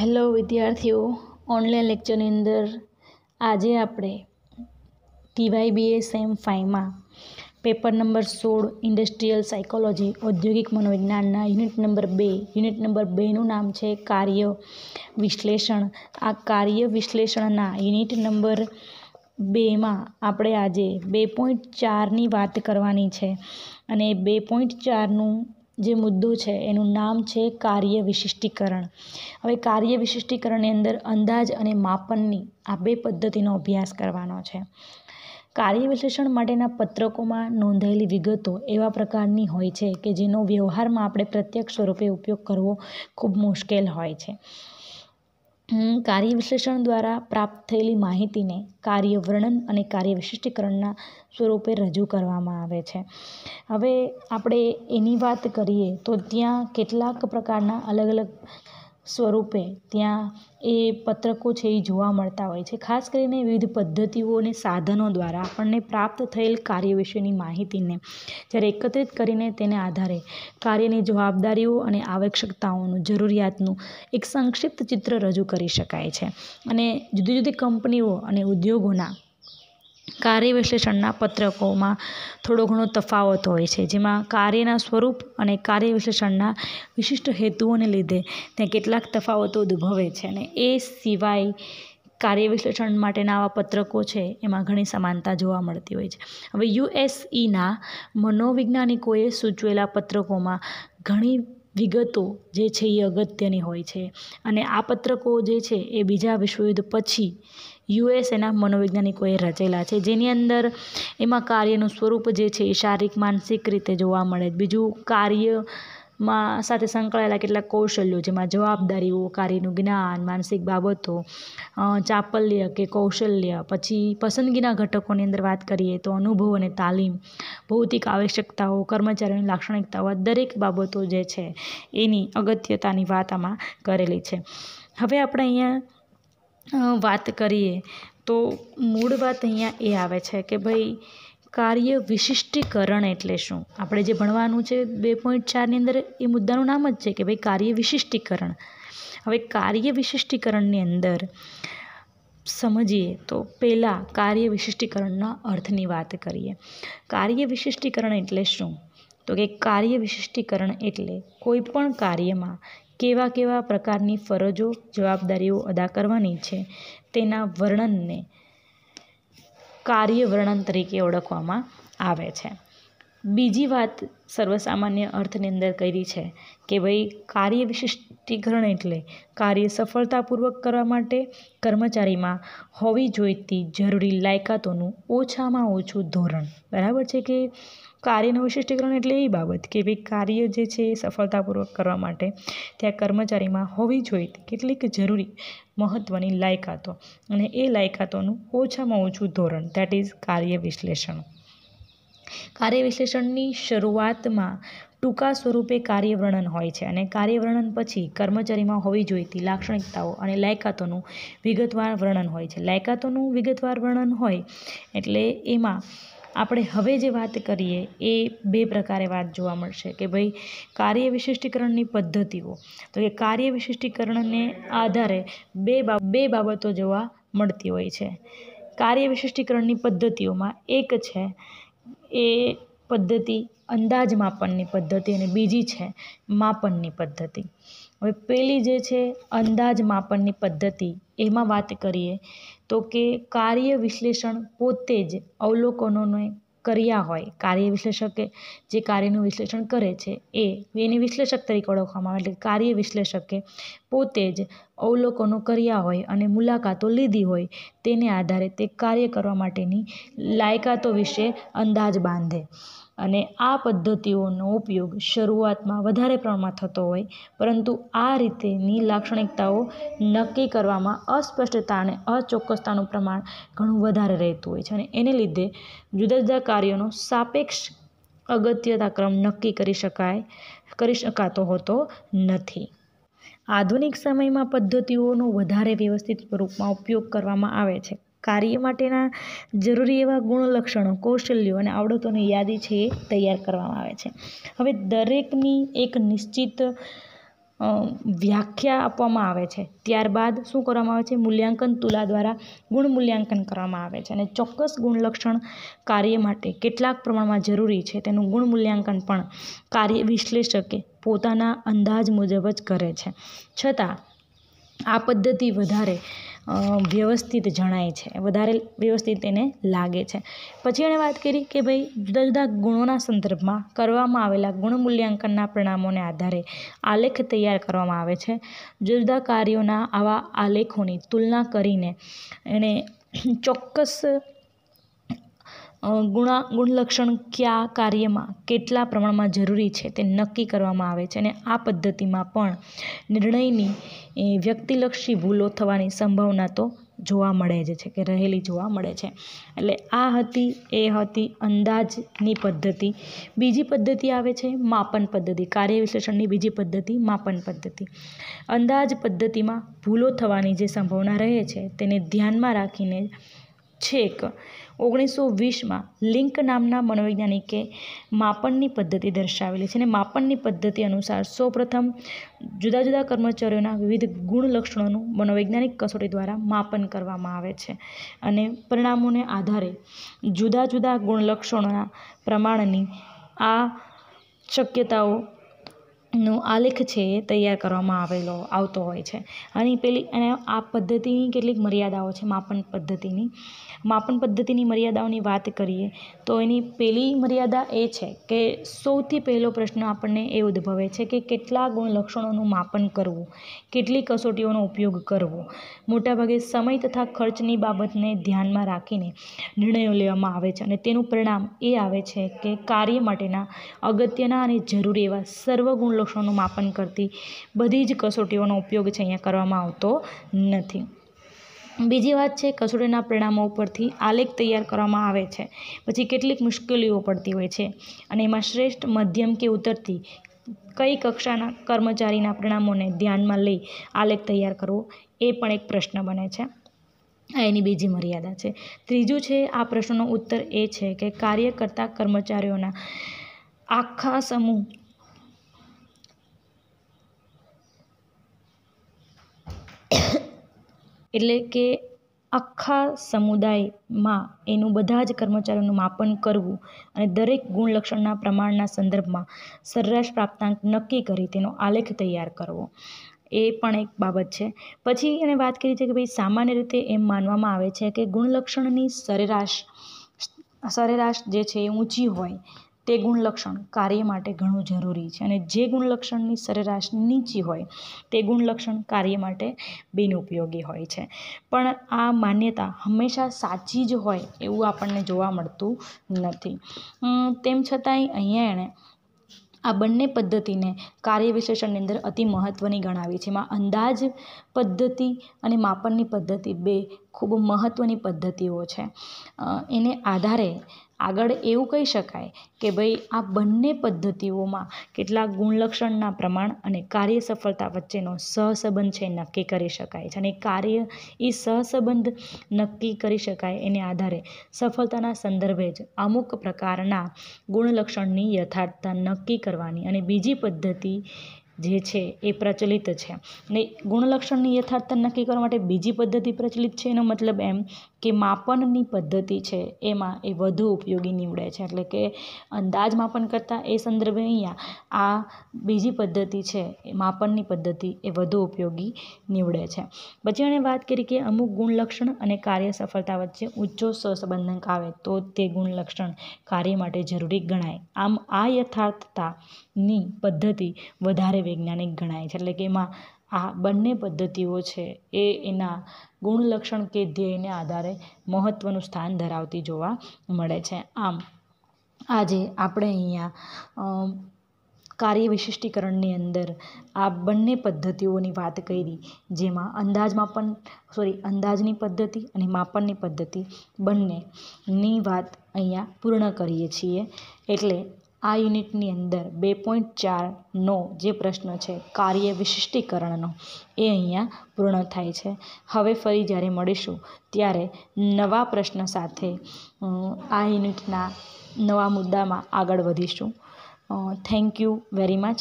hello વિદ્યાર્થીઓ online લેક્ચરની અંદર આજે આપણે ટીવાય બીએ સેમ ફાઈવમાં પેપર નંબર સોળ ઇન્ડસ્ટ્રીયલ સાયકોલોજી ઔદ્યોગિક મનોવિજ્ઞાનના યુનિટ નંબર બે યુનિટ નંબર બેનું નામ છે કાર્ય વિશ્લેષણ આ કાર્ય વિશ્લેષણના યુનિટ નંબર બેમાં આપણે આજે બે પોઈન્ટ ચારની વાત કરવાની છે અને બે પોઈન્ટ ચારનું જે મુદ્દો છે એનું નામ છે કાર્ય વિશિષ્ટીકરણ હવે કાર્ય વિશિષ્ટીકરણની અંદર અંદાજ અને માપનની આ બે પદ્ધતિનો અભ્યાસ કરવાનો છે કાર્ય વિશ્લેષણ માટેના પત્રકોમાં નોંધાયેલી વિગતો એવા પ્રકારની હોય છે કે જેનો વ્યવહારમાં આપણે પ્રત્યક્ષ સ્વરૂપે ઉપયોગ કરવો ખૂબ મુશ્કેલ હોય છે હું કાર્ય વિશ્લેષણ દ્વારા પ્રાપ્ત થયેલી માહિતીને કાર્ય વર્ણન અને કાર્ય વિશિષ્ટીકરણના સ્વરૂપે રજૂ કરવામાં આવે છે હવે આપણે એની વાત કરીએ તો ત્યાં કેટલાક પ્રકારના અલગ અલગ સ્વરૂપે ત્યાં એ પત્રકો છે એ જોવા મળતા હોય છે ખાસ કરીને વિવિધ પદ્ધતિઓ અને સાધનો દ્વારા આપણને પ્રાપ્ત થયેલ કાર્ય વિશેની માહિતીને જ્યારે એકત્રિત કરીને તેને આધારે કાર્યની જવાબદારીઓ અને આવશ્યકતાઓનું જરૂરિયાતનું એક સંક્ષિપ્ત ચિત્ર રજૂ કરી શકાય છે અને જુદી જુદી કંપનીઓ અને ઉદ્યોગોના કાર્ય વિશ્લેષણના પત્રકોમાં થોડો ઘણો તફાવત હોય છે જેમાં કાર્યના સ્વરૂપ અને કાર્ય વિશ્લેષણના વિશિષ્ટ હેતુઓને લીધે ત્યાં કેટલાક તફાવતો ઉદ્ભવે છે અને એ સિવાય કાર્ય વિશ્લેષણ માટેના આવા પત્રકો છે એમાં ઘણી સમાનતા જોવા મળતી હોય છે હવે યુએસઈના મનોવૈજ્ઞાનિકોએ સૂચવેલા પત્રકોમાં ઘણી વિગતો જે છે એ અગત્યની હોય છે અને આ પત્રકો જે છે એ બીજા વિશ્વયુદ્ધ પછી યુએસએના મનોવૈજ્ઞાનિકોએ રચેલા છે જેની અંદર એમાં કાર્યનું સ્વરૂપ જે છે એ શારીરિક માનસિક રીતે જોવા મળે બીજું કાર્ય માં સાથે સંકળાયેલા કેટલાક કૌશલ્યો જેમાં જવાબદારીઓ કાર્યનું જ્ઞાન માનસિક બાબતો ચાપલ્ય કે કૌશલ્ય પછી પસંદગીના ઘટકોની અંદર વાત કરીએ તો અનુભવ અને તાલીમ ભૌતિક આવશ્યકતાઓ કર્મચારીઓની લાક્ષણિકતાઓ દરેક બાબતો જે છે એની અગત્યતાની વાત આમાં કરેલી છે હવે આપણે અહીંયા વાત કરીએ તો મૂળ વાત અહીંયા એ આવે છે કે ભાઈ કાર્ય વિશિષ્ટીકરણ એટલે શું આપણે જે ભણવાનું છે બે પોઈન્ટ ચારની અંદર એ મુદ્દાનું નામ જ છે કે ભાઈ કાર્ય વિશિષ્ટીકરણ હવે કાર્ય વિશિષ્ટીકરણની અંદર સમજીએ તો પહેલાં કાર્ય વિશિષ્ટીકરણના અર્થની વાત કરીએ કાર્ય વિશિષ્ટીકરણ એટલે શું તો કે કાર્ય વિશિષ્ટીકરણ એટલે કોઈપણ કાર્યમાં કેવા કેવા પ્રકારની ફરજો જવાબદારીઓ અદા કરવાની છે તેના વર્ણનને કાર્ય વર્ણન તરીકે ઓળખવામાં આવે છે બીજી વાત સર્વસામાન્ય અર્થની અંદર કરી છે કે ભાઈ કાર્ય વિશિષ્ટીકરણ એટલે કાર્ય સફળતાપૂર્વક કરવા માટે કર્મચારીમાં હોવી જોઈતી જરૂરી લાયકાતોનું ઓછામાં ઓછું ધોરણ બરાબર છે કે કાર્યનું વિશિષ્ટીકરણ એટલે એ બાબત કે ભાઈ કાર્ય જે છે એ સફળતાપૂર્વક કરવા માટે ત્યાં કર્મચારીમાં હોવી જોઈતી કેટલીક જરૂરી મહત્ત્વની લાયકાતો અને એ લાયકાતોનું ઓછામાં ઓછું ધોરણ દેટ ઇઝ કાર્ય વિશ્લેષણ કાર્ય વિશ્લેષણની શરૂઆતમાં ટૂંકા સ્વરૂપે કાર્યવર્ણન હોય છે અને કાર્યવર્ણન પછી કર્મચારીમાં હોવી જોઈતી લાક્ષણિકતાઓ અને લાયકાતોનું વિગતવાર વર્ણન હોય છે લાયકાતોનું વિગતવાર વર્ણન હોય એટલે એમાં આપણે હવે જે વાત કરીએ એ બે પ્રકારે વાત જોવા મળશે કે ભાઈ કાર્ય વિશિષ્ટીકરણની પદ્ધતિઓ તો એ કાર્ય વિશિષ્ટીકરણને આધારે બે બે બાબતો જોવા મળતી હોય છે કાર્ય વિશિષ્ટીકરણની પદ્ધતિઓમાં એક છે એ પદ્ધતિ અંદાજ માપનની પદ્ધતિ અને બીજી છે માપનની પદ્ધતિ હવે પેલી જે છે અંદાજ માપનની પદ્ધતિ એમાં વાત કરીએ તો કે કાર્ય વિશ્લેષણ પોતે જ અવલોકનોને કર્યા હોય કાર્ય વિશ્લેષકે જે કાર્યનું વિશ્લેષણ કરે છે એ એને વિશ્લેષક તરીકે ઓળખવામાં આવે એટલે કાર્ય વિશ્લેષકે પોતે જ અવલોકનો કર્યા હોય અને મુલાકાતો લીધી હોય તેને આધારે તે કાર્ય કરવા માટેની લાયકાતો વિશે અંદાજ બાંધે અને આ પદ્ધતિઓનો ઉપયોગ શરૂઆતમાં વધારે પ્રમાણમાં થતો હોય પરંતુ આ રીતેની લાક્ષણિકતાઓ નક્કી કરવામાં અસ્પષ્ટતા અને અચોક્કસતાનું પ્રમાણ ઘણું વધારે રહેતું હોય છે અને એને લીધે જુદા જુદા કાર્યોનો સાપેક્ષ અગત્યતા ક્રમ નક્કી કરી શકાય કરી શકાતો હોતો નથી આધુનિક સમયમાં પદ્ધતિઓનો વધારે વ્યવસ્થિત સ્વરૂપમાં ઉપયોગ કરવામાં આવે છે કાર્ય માટેના જરૂરી એવા ગુણલક્ષણો કૌશલ્યો અને આવડતોની યાદી છે એ તૈયાર કરવામાં આવે છે હવે દરેકની એક નિશ્ચિત વ્યાખ્યા આપવામાં આવે છે ત્યારબાદ શું કરવામાં આવે છે મૂલ્યાંકન તુલા દ્વારા ગુણ મૂલ્યાંકન કરવામાં આવે છે અને ચોક્કસ ગુણલક્ષણ કાર્ય માટે કેટલાક પ્રમાણમાં જરૂરી છે તેનું ગુણ મૂલ્યાંકન પણ કાર્ય વિશ્લેષકે પોતાના અંદાજ મુજબ જ કરે છે છતાં આ પદ્ધતિ વધારે વ્યવસ્થિત જણાય છે વધારે વ્યવસ્થિત એને લાગે છે પછી એણે વાત કરી કે ભાઈ જુદા જુદા ગુણોના સંદર્ભમાં કરવામાં આવેલા ગુણ મૂલ્યાંકનના પરિણામોને આધારે આલેખ તૈયાર કરવામાં આવે છે જુદા જુદા કાર્યોના આવા આલેખોની તુલના કરીને એણે ચોક્કસ ગુણા ગુણલક્ષણ કયા કાર્યમાં કેટલા પ્રમાણમાં જરૂરી છે તે નક્કી કરવામાં આવે છે અને આ પદ્ધતિમાં પણ નિર્ણયની વ્યક્તિલક્ષી ભૂલો થવાની સંભાવના તો જોવા મળે જ છે કે રહેલી જોવા મળે છે એટલે આ હતી એ હતી અંદાજની પદ્ધતિ બીજી પદ્ધતિ આવે છે માપન પદ્ધતિ કાર્ય વિશ્લેષણની બીજી પદ્ધતિ માપન પદ્ધતિ અંદાજ પદ્ધતિમાં ભૂલો થવાની જે સંભાવના રહે છે તેને ધ્યાનમાં રાખીને છેક ઓગણીસો વીસમાં લિંક નામના મનોવૈજ્ઞાનિકે માપનની પદ્ધતિ દર્શાવેલી છે અને માપનની પદ્ધતિ અનુસાર સૌપ્રથમ જુદા જુદા કર્મચારીઓના વિવિધ ગુણલક્ષણોનું મનોવૈજ્ઞાનિક કસોટી દ્વારા માપન કરવામાં આવે છે અને પરિણામોને આધારે જુદા જુદા ગુણલક્ષણોના પ્રમાણની આ શક્યતાઓ નો આલેખ છે એ તૈયાર કરવામાં આવેલો આવતો હોય છે અને પેલી અને આ પદ્ધતિની કેટલીક મર્યાદાઓ છે માપન પદ્ધતિની માપન પદ્ધતિની મર્યાદાઓની વાત કરીએ તો એની પહેલી મર્યાદા એ છે કે સૌથી પહેલો પ્રશ્ન આપણને એ ઉદ્ભવે છે કે કેટલા ગુણલક્ષણોનું માપન કરવું કેટલી કસોટીઓનો ઉપયોગ કરવો મોટાભાગે સમય તથા ખર્ચની બાબતને ધ્યાનમાં રાખીને નિર્ણયો લેવામાં આવે છે અને તેનું પરિણામ એ આવે છે કે કાર્ય માટેના અગત્યના અને જરૂરી એવા સર્વ ગુણ કોષોનું માપન કરતી બધી જ કસોટીઓનો ઉપયોગ છે અહીંયા કરવામાં આવતો નથી બીજી વાત છે કસોટીના પરિણામો ઉપરથી આલેખ તૈયાર કરવામાં આવે છે પછી કેટલીક મુશ્કેલીઓ પડતી હોય છે અને એમાં શ્રેષ્ઠ મધ્યમ કે ઉતરતી કઈ કક્ષાના કર્મચારીના પરિણામોને ધ્યાનમાં લઈ આલેખ તૈયાર કરવો એ પણ એક પ્રશ્ન બને છે આ એની બીજી મર્યાદા છે ત્રીજું છે આ પ્રશ્નનો ઉત્તર એ છે કે કાર્ય કરતા કર્મચારીઓના આખા સમૂહ એટલે કે આખા સમુદાયમાં એનું બધા જ કર્મચારીઓનું માપન કરવું અને દરેક ગુણલક્ષણના પ્રમાણના સંદર્ભમાં સરેરાશ પ્રાપ્તાંક નક્કી કરી તેનો આલેખ તૈયાર કરવો એ પણ એક બાબત છે પછી એને વાત કરી છે કે ભાઈ સામાન્ય રીતે એમ માનવામાં આવે છે કે ગુણલક્ષણની સરેરાશ સરેરાશ જે છે એ ઊંચી હોય તે ગુણલક્ષણ કાર્ય માટે ઘણું જરૂરી છે અને જે ગુણલક્ષણની સરેરાશ નીચી હોય તે ગુણલક્ષણ કાર્ય માટે બિનઉપયોગી હોય છે પણ આ માન્યતા હંમેશા સાચી જ હોય એવું આપણને જોવા મળતું નથી તેમ છતાંય અહીંયા એણે આ બંને પદ્ધતિને કાર્ય વિશેષણની અંદર અતિ મહત્ત્વની ગણાવી છે એમાં અંદાજ પદ્ધતિ અને માપનની પદ્ધતિ બે ખૂબ મહત્ત્વની પદ્ધતિઓ છે એને આધારે આગળ એવું કહી શકાય કે ભાઈ આ બંને પદ્ધતિઓમાં કેટલાક ગુણલક્ષણના પ્રમાણ અને કાર્ય સફળતા વચ્ચેનો સહસંબંધ છે નક્કી કરી શકાય છે અને કાર્ય એ સહસંબંધ નક્કી કરી શકાય એને આધારે સફળતાના સંદર્ભે જ અમુક પ્રકારના ગુણલક્ષણની યથાર્થતા નક્કી કરવાની અને બીજી પદ્ધતિ જે છે એ પ્રચલિત છે ને ગુણલક્ષણની યથાર્થતા નક્કી કરવા માટે બીજી પદ્ધતિ પ્રચલિત છે એનો મતલબ એમ કે માપનની પદ્ધતિ છે એમાં એ વધુ ઉપયોગી નીવડે છે એટલે કે અંદાજ માપન કરતાં એ સંદર્ભે અહીંયા આ બીજી પદ્ધતિ છે એ માપનની પદ્ધતિ એ વધુ ઉપયોગી નીવડે છે પછી એણે વાત કરી કે અમુક ગુણલક્ષણ અને કાર્ય સફળતા વચ્ચે ઊંચો સહસંબંધક આવે તો તે ગુણલક્ષણ કાર્ય માટે જરૂરી ગણાય આમ આ યથાર્થતાની પદ્ધતિ વધારે વૈજ્ઞાનિક ગણાય છે એટલે કે એમાં આ બંને પદ્ધતિઓ છે એ એના ગુણલક્ષણ કે ધ્યેયને આધારે મહત્ત્વનું સ્થાન ધરાવતી જોવા મળે છે આમ આજે આપણે અહીંયા કાર્ય વિશિષ્ટીકરણની અંદર આ બંને પદ્ધતિઓની વાત કરી જેમાં અંદાજ માપન સોરી અંદાજની પદ્ધતિ અને માપનની પદ્ધતિ બંનેની વાત અહીંયા પૂર્ણ કરીએ છીએ એટલે આ યુનિટની અંદર બે પોઈન્ટ ચારનો જે પ્રશ્ન છે કાર્ય વિશિષ્ટીકરણનો એ અહીંયા પૂર્ણ થાય છે હવે ફરી જ્યારે મળીશું ત્યારે નવા પ્રશ્ન સાથે આ યુનિટના નવા મુદ્દામાં આગળ વધીશું થેન્ક યુ વેરી મચ